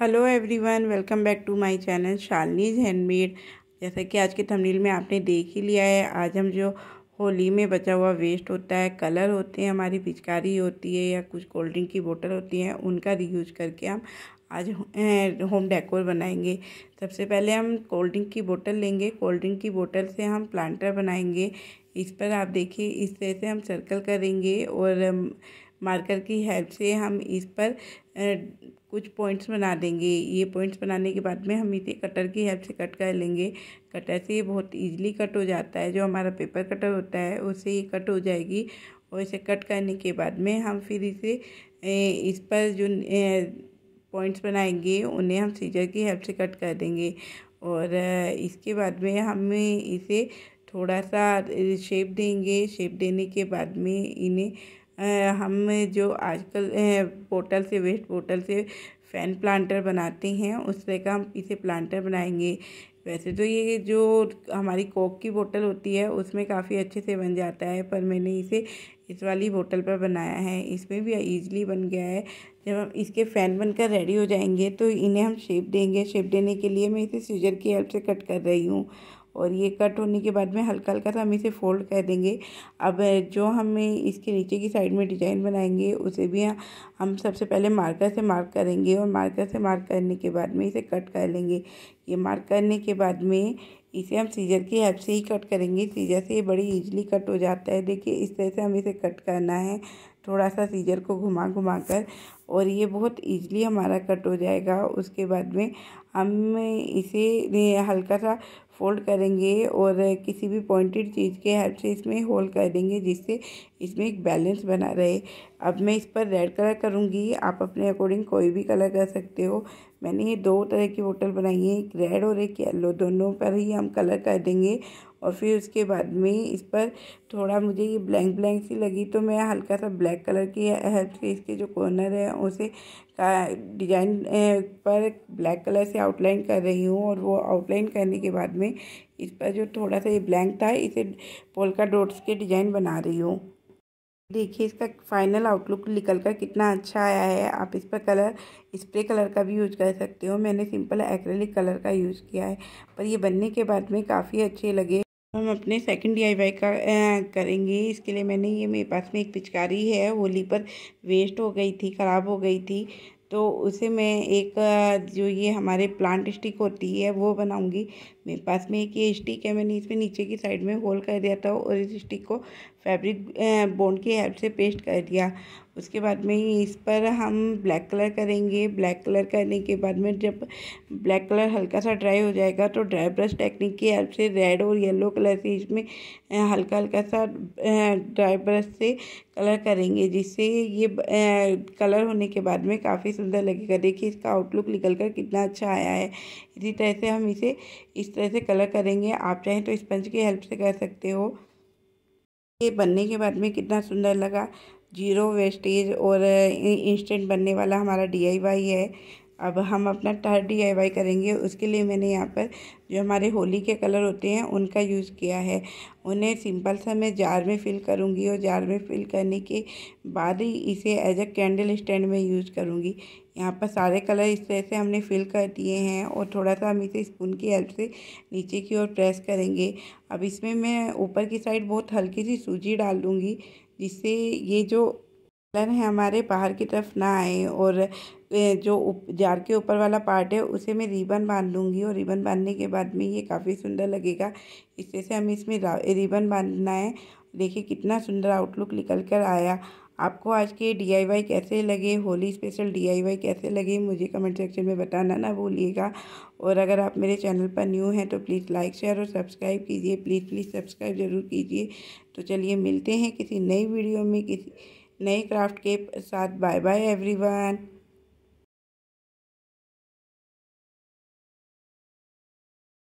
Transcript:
hello everyone welcome back to my channel Shalini's handmade जैसा कि आज के थंबनेल में आपने देख ही लिया है आज हम जो होली में बचा हुआ वेस्ट होता है कलर होते हैं हमारी पिचकारी होती है या कुछ कोल्ड ड्रिंक की बोतल होती है उनका रीयूज करके हम आज होम डेकोर बनाएंगे सबसे पहले हम कोल्ड ड्रिंक की बोतल लेंगे कोल्ड ड्रिंक की बोतल से हम प्लांटर बनाएंगे इस पर आप देखिए इस तरह से हम सर्कल करेंगे और मार्कर की हेल्प से हम इस पर कुछ पॉइंट्स बना देंगे ये पॉइंट्स बनाने के बाद में हम इसे कटर की हेल्प से कट कर लेंगे कटर से ये बहुत इजीली कट हो जाता है जो हमारा पेपर कटर होता है उससे ये कट हो जाएगी और इसे कट करने के बाद में हम फिर इसे इस पर जो पॉइंट्स बनाएंगे उन्हें हम सीजर की हेल्प से कट कर देंगे और इसके बाद में हम इसे थोड़ा सा शेप देंगे शेप देने के बाद में इन्हें हम जो आजकल पोटल से वेस्ट पोटल से फ़ैन प्लांटर बनाते हैं उस तरह का हम इसे प्लांटर बनाएंगे वैसे तो ये जो हमारी कोक की बोतल होती है उसमें काफ़ी अच्छे से बन जाता है पर मैंने इसे इस वाली बोतल पर बनाया है इसमें भी ईजिली बन गया है जब हम इसके फ़ैन बनकर रेडी हो जाएंगे तो इन्हें हम शेप देंगे शेप देने के लिए मैं इसे सीजर की हेल्प से कट कर रही हूँ और ये कट होने के बाद में हल्का हल्का सा हम इसे फोल्ड कर देंगे अब जो हमें इसके नीचे की साइड में डिजाइन बनाएंगे उसे भी हम सबसे पहले मार्कर से मार्क करेंगे और मार्कर से मार्क करने के बाद में इसे कट कर लेंगे ये मार्क करने के बाद में इसे हम सीजर की हेल्प से ही कट करेंगे सीजर से ये बड़ी ईजिली कट हो जाता है देखिए इस तरह से हम इसे कट करना है थोड़ा सा सीजर को घुमा घुमा कर और ये बहुत ईजिली हमारा कट हो जाएगा उसके बाद में हम इसे हल्का सा फोल्ड करेंगे और किसी भी पॉइंटेड चीज़ के हेल्प से इसमें होल्ड कर देंगे जिससे इसमें एक बैलेंस बना रहे अब मैं इस पर रेड कलर करूँगी आप अपने अकॉर्डिंग कोई भी कलर कर सकते हो मैंने ये दो तरह की बोतल बनाई है एक रेड और एक येलो दोनों पर ही हम कलर कर देंगे और फिर उसके बाद में इस पर थोड़ा मुझे ये ब्लैंक ब्लैंक सी लगी तो मैं हल्का सा ब्लैक कलर की हेल्प से इसके जो कॉर्नर है उसे का डिजाइन पर ब्लैक कलर से आउटलाइन कर रही हूँ और वो आउटलाइन करने के बाद में इस पर जो थोड़ा सा ये ब्लैंक था इसे पोलका डोट्स के डिजाइन बना रही हूँ देखिए इसका फाइनल आउटलुक निकल कर कितना अच्छा आया है आप इस पर कलर स्प्रे कलर का भी यूज कर सकते हो मैंने सिंपल एक्रेलिक कलर का यूज़ किया है पर ये बनने के बाद में काफ़ी अच्छे लगे हम अपने सेकंड डीआईवाई का आ, करेंगे इसके लिए मैंने ये मेरे पास में एक पिचकारी है वो लीपर वेस्ट हो गई थी ख़राब हो गई थी तो उसे मैं एक जो ये हमारे प्लांट स्टिक होती है वो बनाऊंगी में पास में एक ये स्टिक है मैंने इसमें नीचे की साइड में होल कर दिया था और इस स्टिक को फैब्रिक बोन की हेल्प से पेस्ट कर दिया उसके बाद में इस पर हम ब्लैक कलर करेंगे ब्लैक कलर करने के बाद में जब ब्लैक कलर हल्का सा ड्राई हो जाएगा तो ड्राई ब्रश टेक्निक की हेल्प से रेड और येलो कलर से इसमें हल्का हल्का सा ड्राई ब्रश से कलर करेंगे जिससे ये कलर होने के बाद में काफ़ी सुंदर लगेगा देखिए इसका आउटलुक निकल कर कितना अच्छा आया है इसी तरह से हम इसे इस तरह से कलर करेंगे आप चाहें तो स्पंज की हेल्प से कर सकते हो ये बनने के बाद में कितना सुंदर लगा जीरो वेस्टेज और इंस्टेंट बनने वाला हमारा डी है अब हम अपना टार डी आई वाई करेंगे उसके लिए मैंने यहाँ पर जो हमारे होली के कलर होते हैं उनका यूज़ किया है उन्हें सिंपल सा मैं जार में फिल करूँगी और जार में फिल करने के बाद ही इसे एज अ कैंडल स्टैंड में यूज़ करूँगी यहाँ पर सारे कलर इस तरह से हमने फिल कर दिए हैं और थोड़ा सा हम इसे स्पून की हेल्प से नीचे की ओर प्रेस करेंगे अब इसमें मैं ऊपर की साइड बहुत हल्की सी सूजी डाल दूँगी जिससे ये जो कलर है हमारे बाहर की तरफ ना आए और जो जार के ऊपर वाला पार्ट है उसे मैं रिबन बांध लूँगी और रिबन बांधने के बाद में ये काफ़ी सुंदर लगेगा इस तरह से हमें इसमें रिबन बांधना है देखिए कितना सुंदर आउटलुक निकल कर आया आपको आज के डीआईवाई कैसे लगे होली स्पेशल डीआईवाई कैसे लगे मुझे कमेंट सेक्शन में बताना ना भूलिएगा और अगर आप मेरे चैनल पर न्यू हैं तो प्लीज़ लाइक शेयर और सब्सक्राइब कीजिए प्लीज़ प्लीज़ सब्सक्राइब ज़रूर कीजिए तो चलिए मिलते हैं किसी नई वीडियो में किसी नए क्राफ्ट के साथ बाय बाय एवरीवन